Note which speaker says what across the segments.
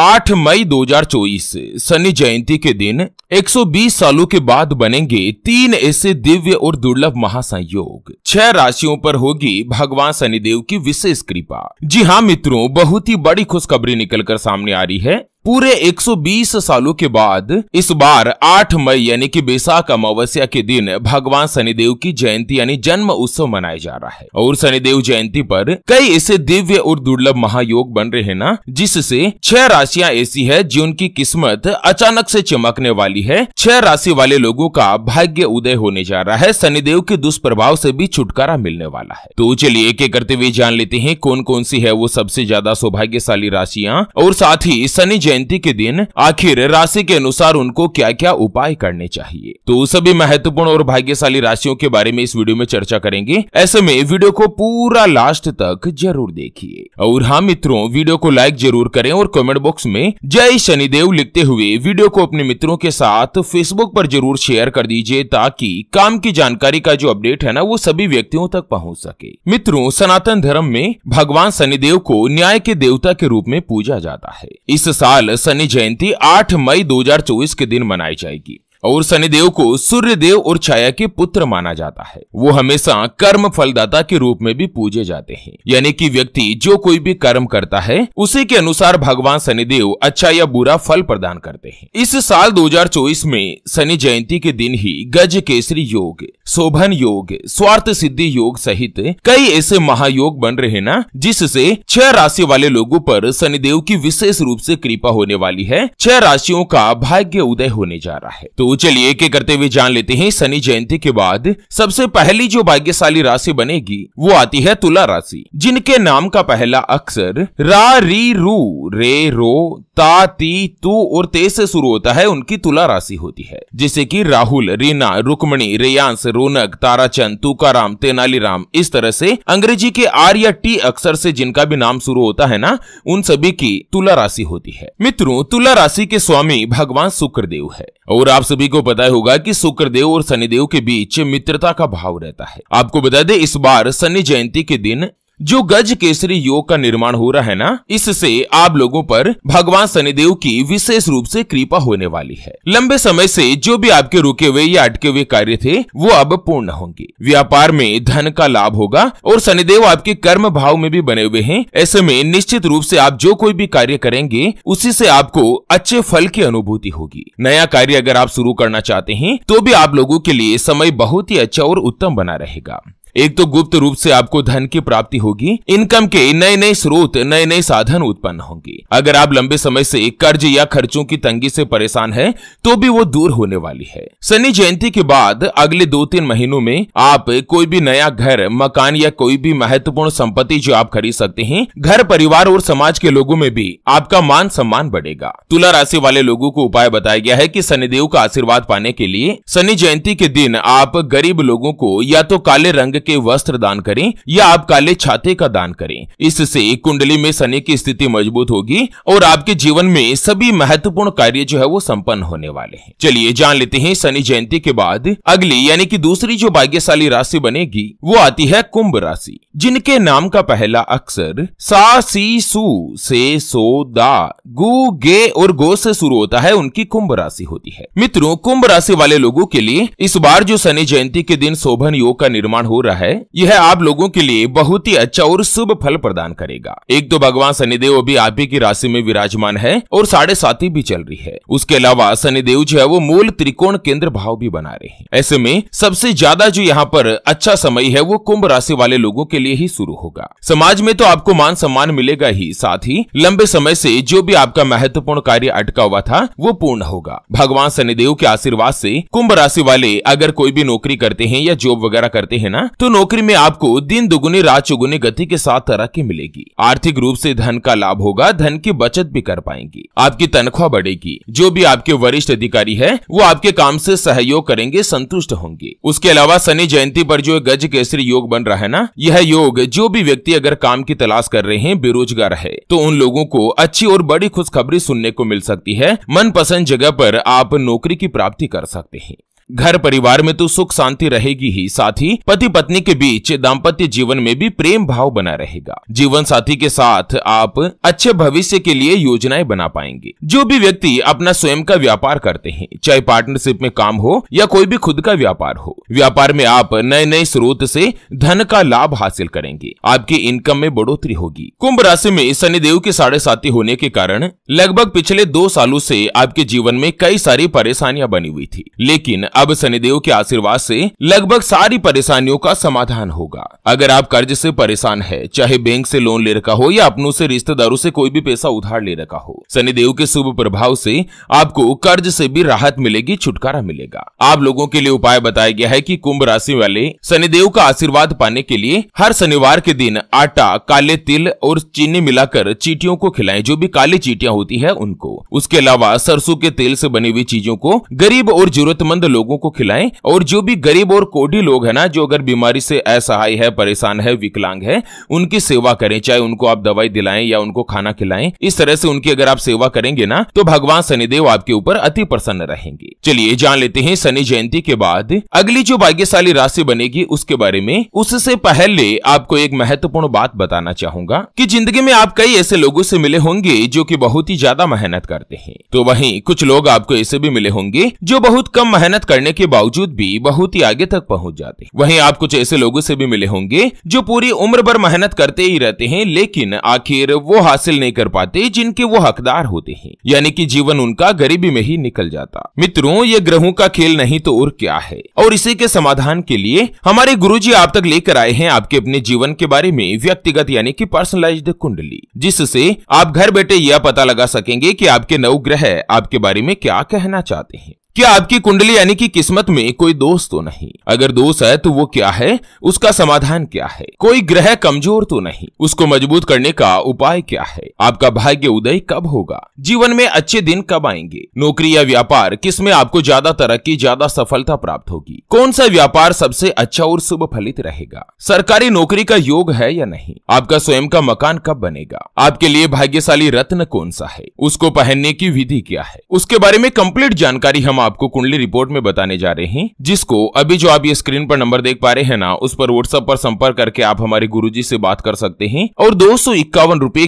Speaker 1: 8 मई 2024 शनि जयंती के दिन 120 सालों के बाद बनेंगे तीन ऐसे दिव्य और दुर्लभ महासंयोग छह राशियों पर होगी भगवान शनिदेव की विशेष कृपा जी हाँ मित्रों बहुत ही बड़ी खुशखबरी निकलकर सामने आ रही है पूरे 120 सालों के बाद इस बार 8 मई यानी कि बैसाख अमावस्या के दिन भगवान शनिदेव की जयंती यानी जन्म उत्सव मनाया जा रहा है और शनिदेव जयंती पर कई ऐसे दिव्य और दुर्लभ महायोग बन रहे हैं ना जिससे छह राशियां ऐसी है जिनकी किस्मत अचानक से चमकने वाली वाली है छह राशि वाले लोगों का भाग्य उदय होने जा रहा है शनिदेव के दुष्प्रभाव से भी छुटकारा मिलने वाला है तो चलिए एक एक करते हुए जान लेते हैं कौन कौन सी है वो सबसे ज्यादा सौभाग्यशाली राशियाँ और साथ ही शनि जयंती के दिन आखिर राशि के अनुसार उनको क्या क्या उपाय करने चाहिए तो सभी महत्वपूर्ण और भाग्यशाली राशियों के बारे में इस वीडियो में चर्चा करेंगे ऐसे में वीडियो को पूरा लास्ट तक जरूर देखिए और हाँ मित्रों वीडियो को लाइक जरूर करें और कमेंट बॉक्स में जय शनिदेव लिखते हुए वीडियो को अपने मित्रों के साथ साथ फेसबुक पर जरूर शेयर कर दीजिए ताकि काम की जानकारी का जो अपडेट है ना वो सभी व्यक्तियों तक पहुंच सके मित्रों सनातन धर्म में भगवान शनिदेव को न्याय के देवता के रूप में पूजा जाता है इस साल शनि जयंती 8 मई 2024 के दिन मनाई जाएगी और शनिदेव को सूर्य देव और छाया के पुत्र माना जाता है वो हमेशा कर्म फलदाता के रूप में भी पूजे जाते हैं यानी कि व्यक्ति जो कोई भी कर्म करता है उसी के अनुसार भगवान शनिदेव अच्छा या बुरा फल प्रदान करते हैं इस साल 2024 में शनि जयंती के दिन ही गज केसरी योग शोभन योग स्वार्थ सिद्धि योग सहित कई ऐसे महायोग बन रहे ना जिससे छह राशि वाले लोगों पर शनिदेव की विशेष रूप से कृपा होने वाली है छह राशियों का भाग्य उदय होने जा रहा है तो चलिए एक एक करते हुए जान लेते हैं शनि जयंती के बाद सबसे पहली जो भाग्यशाली राशि बनेगी वो आती है तुला राशि जिनके नाम का पहला अक्षर रा री रू रे रो ता ती तू और ते से शुरू होता है उनकी तुला राशि होती है जैसे कि राहुल रीना रुक्मणी रेयांश रोनक ताराचंद तुकाराम तेनालीराम इस तरह से अंग्रेजी के आर या टी अक्षर से जिनका भी नाम शुरू होता है ना उन सभी की तुला राशि होती है मित्रों तुला राशि के स्वामी भगवान शुक्रदेव है और आप सभी को पता होगा कि शुक्रदेव और शनिदेव के बीच मित्रता का भाव रहता है आपको बता दें इस बार शनि जयंती के दिन जो गज केसरी योग का निर्माण हो रहा है ना इससे आप लोगों पर भगवान शनिदेव की विशेष रूप से कृपा होने वाली है लंबे समय से जो भी आपके रुके हुए या अटके हुए कार्य थे वो अब पूर्ण होंगे व्यापार में धन का लाभ होगा और शनिदेव आपके कर्म भाव में भी बने हुए हैं ऐसे में निश्चित रूप से आप जो कोई भी कार्य करेंगे उसी से आपको अच्छे फल की अनुभूति होगी नया कार्य अगर आप शुरू करना चाहते हैं तो भी आप लोगों के लिए समय बहुत ही अच्छा और उत्तम बना रहेगा एक तो गुप्त रूप से आपको धन की प्राप्ति होगी इनकम के नए नए स्रोत नए नए साधन उत्पन्न होंगे अगर आप लंबे समय से कर्ज या खर्चों की तंगी से परेशान है तो भी वो दूर होने वाली है शनि जयंती के बाद अगले दो तीन महीनों में आप कोई भी नया घर मकान या कोई भी महत्वपूर्ण संपत्ति जो आप खरीद सकते हैं घर परिवार और समाज के लोगों में भी आपका मान सम्मान बढ़ेगा तुला राशि वाले लोगों को उपाय बताया गया है की शनिदेव का आशीर्वाद पाने के लिए शनि जयंती के दिन आप गरीब लोगों को या तो काले रंग के वस्त्र दान करें या आप काले छाते का दान करें इससे कुंडली में शनि की स्थिति मजबूत होगी और आपके जीवन में सभी महत्वपूर्ण कार्य जो है वो संपन्न होने वाले हैं चलिए जान लेते हैं शनि जयंती के बाद अगली यानी कि दूसरी जो भाग्यशाली राशि बनेगी वो आती है कुंभ राशि जिनके नाम का पहला अक्षर सा सी सु से सो दा गु गे और गो से शुरू होता है उनकी कुंभ राशि होती है मित्रों कुंभ राशि वाले लोगों के लिए इस बार जो शनि जयंती के दिन शोभन योग का निर्माण हो रहा रहा है यह आप लोगों के लिए बहुत ही अच्छा और शुभ फल प्रदान करेगा एक तो भगवान शनिदेव अभी आप ही की राशि में विराजमान है और साढ़े साथी भी चल रही है उसके अलावा शनिदेव जो है वो मूल त्रिकोण केंद्र भाव भी बना रहे हैं ऐसे में सबसे ज्यादा जो यहाँ पर अच्छा समय है वो कुंभ राशि वाले लोगों के लिए ही शुरू होगा समाज में तो आपको मान सम्मान मिलेगा ही साथ ही लंबे समय से जो भी आपका महत्वपूर्ण कार्य अटका हुआ था वो पूर्ण होगा भगवान शनिदेव के आशीर्वाद से कुंभ राशि वाले अगर कोई भी नौकरी करते हैं या जॉब वगैरह करते हैं ना तो नौकरी में आपको दिन दुगुनी रात चुगुनी गति के साथ तरक्की मिलेगी आर्थिक रूप से धन का लाभ होगा धन की बचत भी कर पाएंगी आपकी तनख्वाह बढ़ेगी जो भी आपके वरिष्ठ अधिकारी है वो आपके काम से सहयोग करेंगे संतुष्ट होंगे उसके अलावा शनि जयंती पर जो गज केसरी योग बन रहा है ना यह योग जो भी व्यक्ति अगर काम की तलाश कर रहे हैं बेरोजगार है तो उन लोगों को अच्छी और बड़ी खुशखबरी सुनने को मिल सकती है मनपसंद जगह पर आप नौकरी की प्राप्ति कर सकते हैं घर परिवार में तो सुख शांति रहेगी ही साथ ही पति पत्नी के बीच दाम्पत्य जीवन में भी प्रेम भाव बना रहेगा जीवन साथी के साथ आप अच्छे भविष्य के लिए योजनाएं बना पाएंगे जो भी व्यक्ति अपना स्वयं का व्यापार करते हैं चाहे पार्टनरशिप में काम हो या कोई भी खुद का व्यापार हो व्यापार में आप नए नए स्रोत से धन का लाभ हासिल करेंगे आपकी इनकम में बढ़ोतरी होगी कुंभ राशि में शनिदेव के साढ़े साथी होने के कारण लगभग पिछले दो सालों से आपके जीवन में कई सारी परेशानियां बनी हुई थी लेकिन अब शनिदेव के आशीर्वाद से लगभग सारी परेशानियों का समाधान होगा अगर आप कर्ज से परेशान है चाहे बैंक से लोन ले रखा हो या अपनों से रिश्तेदारों से कोई भी पैसा उधार ले रखा हो शनिदेव के शुभ प्रभाव से आपको कर्ज से भी राहत मिलेगी छुटकारा मिलेगा आप लोगों के लिए उपाय बताया गया है की कुंभ राशि वाले शनिदेव का आशीर्वाद पाने के लिए हर शनिवार के दिन आटा काले तिल और चीनी मिलाकर चीटियों को खिलाएं जो भी काली चीटियां होती है उनको उसके अलावा सरसों के तेल से बनी हुई चीजों को गरीब और जरूरतमंद लोगों लोगों को खिलाएं और जो भी गरीब और कोढ़ी लोग है ना जो अगर बीमारी से असहाय है परेशान है विकलांग है उनकी सेवा करें चाहे उनको आप दवाई दिलाएं या उनको खाना खिलाएं इस तरह से उनकी अगर आप सेवा करेंगे ना तो भगवान शनिदेव आपके ऊपर अति प्रसन्न रहेंगे चलिए जान लेते हैं शनि जयंती के बाद अगली जो भाग्यशाली राशि बनेगी उसके बारे में उससे पहले आपको एक महत्वपूर्ण बात बताना चाहूंगा कि जिंदगी में आप कई ऐसे लोगों से मिले होंगे जो कि बहुत ही ज्यादा मेहनत करते हैं तो वहीं कुछ लोग आपको ऐसे भी मिले होंगे जो बहुत कम मेहनत कर करने के बावजूद भी बहुत ही आगे तक पहुंच जाते हैं वहीं आप कुछ ऐसे लोगों से भी मिले होंगे जो पूरी उम्र भर मेहनत करते ही रहते हैं लेकिन आखिर वो हासिल नहीं कर पाते जिनके वो हकदार होते हैं यानी कि जीवन उनका गरीबी में ही निकल जाता मित्रों ये ग्रहों का खेल नहीं तो और क्या है और इसी के समाधान के लिए हमारे गुरु जी आप तक लेकर आए हैं आपके अपने जीवन के बारे में व्यक्तिगत यानी की पर्सनलाइज कुंडली जिससे आप घर बैठे यह पता लगा सकेंगे की आपके नव ग्रह आपके बारे में क्या कहना चाहते हैं कि आपकी कुंडली यानी कि किस्मत में कोई दोष तो नहीं अगर दोष है तो वो क्या है उसका समाधान क्या है कोई ग्रह कमजोर तो नहीं उसको मजबूत करने का उपाय क्या है आपका भाग्य उदय कब होगा जीवन में अच्छे दिन कब आएंगे नौकरी या व्यापार किसमें आपको ज्यादा तरक्की ज्यादा सफलता प्राप्त होगी कौन सा व्यापार सबसे अच्छा और शुभ फलित रहेगा सरकारी नौकरी का योग है या नहीं आपका स्वयं का मकान कब बनेगा आपके लिए भाग्यशाली रत्न कौन सा है उसको पहनने की विधि क्या है उसके बारे में कंप्लीट जानकारी हम आपको कुंडली रिपोर्ट में बताने जा रहे हैं जिसको अभी जो आप ये स्क्रीन पर नंबर देख पा रहे हैं ना उस पर व्हाट्सएप पर संपर्क करके आप हमारे गुरु से बात कर सकते हैं और दो सौ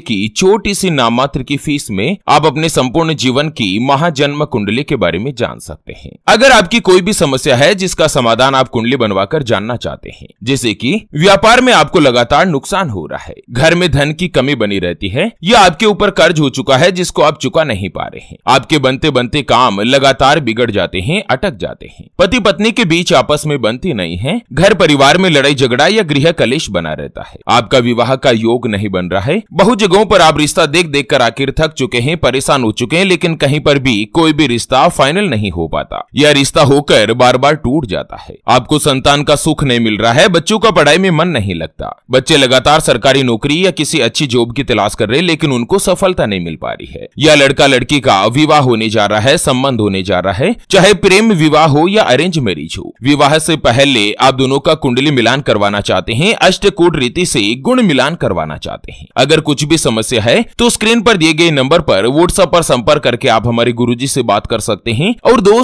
Speaker 1: की छोटी सी नामात्र की फीस में आप अपने संपूर्ण जीवन की महाजन्म कुंडली के बारे में जान सकते हैं अगर आपकी कोई भी समस्या है जिसका समाधान आप कुंडली बनवाकर जानना चाहते हैं जैसे कि व्यापार में आपको लगातार नुकसान हो रहा है घर में धन की कमी बनी रहती है या आपके ऊपर कर्ज हो चुका है जिसको आप चुका नहीं पा रहे हैं आपके बनते बनते काम लगातार बिगड़ बिगड़ जाते हैं अटक जाते हैं पति पत्नी के बीच आपस में बनती नहीं है घर परिवार में लड़ाई झगड़ा या गृह कलेश बना रहता है आपका विवाह का योग नहीं बन रहा है बहुत जगहों पर आप रिश्ता देख देख कर आखिर थक चुके हैं परेशान हो चुके हैं लेकिन कहीं पर भी कोई भी रिश्ता फाइनल नहीं हो पाता यह रिश्ता होकर बार बार टूट जाता है आपको संतान का सुख नहीं मिल रहा है बच्चों का पढ़ाई में मन नहीं लगता बच्चे लगातार सरकारी नौकरी या किसी अच्छी जॉब की तलाश कर रहे लेकिन उनको सफलता नहीं मिल पा रही है या लड़का लड़की का विवाह होने जा रहा है संबंध होने जा रहा है करें चाहे प्रेम विवाह हो या अरेंज मैरिज हो विवाह से पहले आप दोनों का कुंडली मिलान करवाना चाहते हैं अष्टकूट रीति से गुण मिलान करवाना चाहते हैं अगर कुछ भी समस्या है तो स्क्रीन पर दिए गए नंबर पर व्हाट्सएप पर संपर्क करके आप हमारे गुरु से बात कर सकते हैं और दो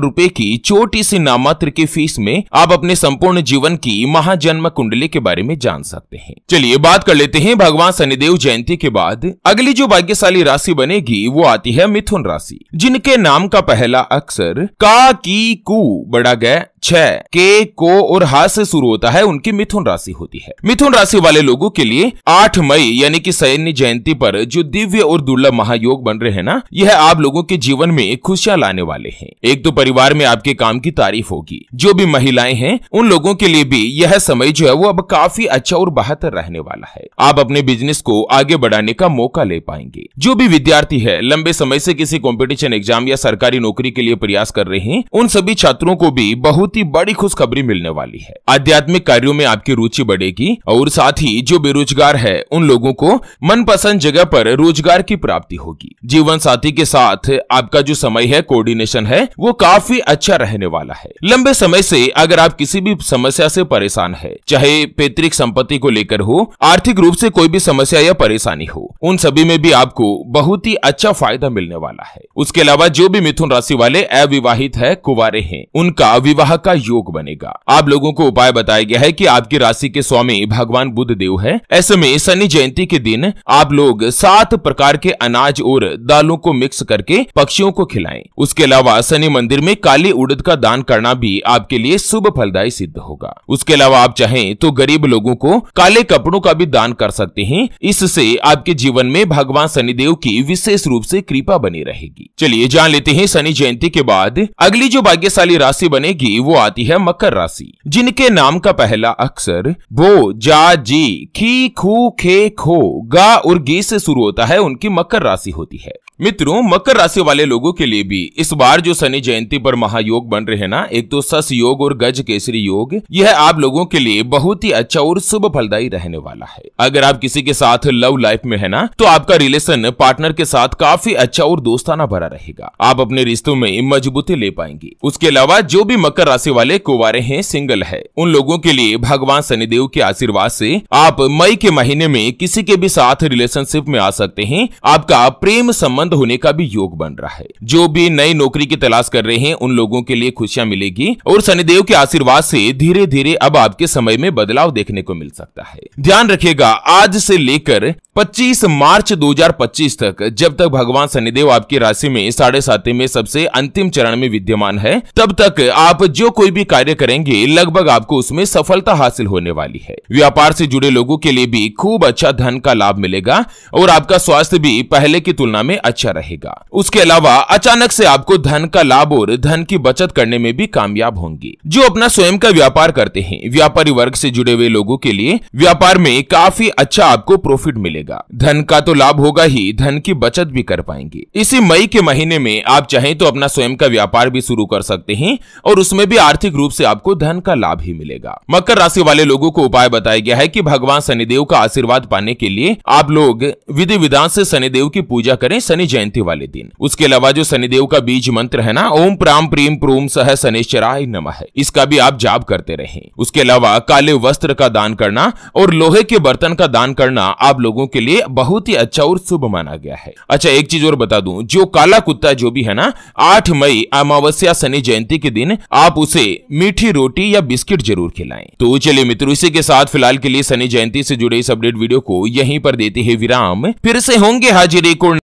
Speaker 1: रूपए की छोटी सी नामात्र की फीस में आप अपने संपूर्ण जीवन की महाजन्म कुंडली के बारे में जान सकते हैं चलिए बात कर लेते हैं भगवान शनिदेव जयंती के बाद अगली जो भाग्यशाली राशि बनेगी वो आती है मिथुन राशि जिनके नाम का पहला अक्सर का की कू बड़ा गया छह के को और हा से शुरू होता है उनकी मिथुन राशि होती है मिथुन राशि वाले लोगों के लिए आठ मई यानी कि सैन्य जयंती पर जो दिव्य और दुर्लभ महायोग बन रहे हैं ना यह आप लोगों के जीवन में खुशियां लाने वाले हैं एक तो परिवार में आपके काम की तारीफ होगी जो भी महिलाएं हैं उन लोगों के लिए भी यह समय जो है वो अब काफी अच्छा और बेहतर रहने वाला है आप अपने बिजनेस को आगे बढ़ाने का मौका ले पाएंगे जो भी विद्यार्थी है लंबे समय से किसी कॉम्पिटिशन एग्जाम या सरकारी नौकरी के लिए प्रयास कर रहे हैं उन सभी छात्रों को भी बहुत बहुत ही बड़ी खुशखबरी मिलने वाली है आध्यात्मिक कार्यों में आपकी रुचि बढ़ेगी और साथ ही जो बेरोजगार है उन लोगों को मनपसंद जगह पर रोजगार की प्राप्ति होगी जीवन साथी के साथ आपका जो समय है कोऑर्डिनेशन है वो काफी अच्छा रहने वाला है लंबे समय से अगर आप किसी भी समस्या से परेशान है चाहे पैतृक संपत्ति को लेकर हो आर्थिक रूप से कोई भी समस्या या परेशानी हो उन सभी में भी आपको बहुत ही अच्छा फायदा मिलने वाला है उसके अलावा जो भी मिथुन राशि वाले अविवाहित है कुवारे हैं उनका विवाह का योग बनेगा आप लोगों को उपाय बताया गया है कि आपकी राशि के स्वामी भगवान बुद्ध देव है ऐसे में शनि जयंती के दिन आप लोग सात प्रकार के अनाज और दालों को मिक्स करके पक्षियों को खिलाएं उसके अलावा शनि मंदिर में काली उड़द का दान करना भी आपके लिए शुभ फलदायी सिद्ध होगा उसके अलावा आप चाहें तो गरीब लोगों को काले कपड़ों का भी दान कर सकते हैं इससे आपके जीवन में भगवान शनिदेव की विशेष रूप से कृपा बनी रहेगी चलिए जान लेते हैं शनि जयंती के बाद अगली जो भाग्यशाली राशि बनेगी वो वो आती है मकर राशि जिनके नाम का पहला अक्षर बो जा जी खी खू खे खो गा और गी से शुरू होता है उनकी मकर राशि होती है मित्रों मकर राशि वाले लोगों के लिए भी इस बार जो शनि जयंती पर महायोग बन रहे हैं ना एक तो सस योग और गज केसरी योग यह आप लोगों के लिए बहुत ही अच्छा और शुभ फलदायी रहने वाला है अगर आप किसी के साथ लव लाइफ में है ना तो आपका रिलेशन पार्टनर के साथ काफी अच्छा और दोस्ताना भरा रहेगा आप अपने रिश्तों में मजबूती ले पाएंगे उसके अलावा जो भी मकर राशि वाले कुवारे हैं सिंगल है उन लोगों के लिए भगवान शनिदेव के आशीर्वाद से आप मई के महीने में किसी के भी साथ रिलेशनशिप में आ सकते हैं आपका प्रेम संबंध बंद होने का भी योग बन रहा है जो भी नई नौकरी की तलाश कर रहे हैं उन लोगों के लिए खुशियां मिलेगी और शनिदेव के आशीर्वाद से धीरे धीरे अब आपके समय में बदलाव देखने को मिल सकता है ध्यान रखिएगा आज से लेकर 25 मार्च 2025 तक जब तक भगवान शनिदेव आपकी राशि में साढ़े सात में सबसे अंतिम चरण में विद्यमान है तब तक आप जो कोई भी कार्य करेंगे लगभग आपको उसमें सफलता हासिल होने वाली है व्यापार से जुड़े लोगों के लिए भी खूब अच्छा धन का लाभ मिलेगा और आपका स्वास्थ्य भी पहले की तुलना में अच्छा रहेगा उसके अलावा अचानक से आपको धन का लाभ और धन की बचत करने में भी कामयाब होंगे जो अपना स्वयं का व्यापार करते हैं व्यापारी वर्ग से जुड़े हुए लोगों के लिए व्यापार में काफी अच्छा आपको प्रॉफिट मिलेगा धन का तो लाभ होगा ही धन की बचत भी कर पाएंगे इसी मई के महीने में आप चाहें तो अपना स्वयं का व्यापार भी शुरू कर सकते हैं और उसमें भी आर्थिक रूप से आपको धन का लाभ ही मिलेगा मकर राशि वाले लोगों को उपाय बताया गया है कि भगवान शनिदेव का आशीर्वाद पाने के लिए आप लोग विधि विधान से शनिदेव की पूजा करें शनि यानी जयंती वाले दिन उसके अलावा जो शनिदेव का बीज मंत्र है ना ओम प्राम प्रेम प्रोम सह शनिश्चराय नम है इसका भी आप जाप करते रहे उसके अलावा काले वस्त्र का दान करना और लोहे के बर्तन का दान करना आप लोगों के लिए बहुत ही अच्छा और शुभ माना गया है अच्छा एक चीज और बता दू जो काला कुत्ता जो भी है ना आठ मई अमावस्या शनि जयंती के दिन आप उसे मीठी रोटी या बिस्किट जरूर खिलाएं तो चलिए मित्रों इसी के साथ फिलहाल के लिए शनि जयंती से जुड़े इस अपडेट वीडियो को यहीं पर देते हैं विराम फिर से होंगे हाजिर एक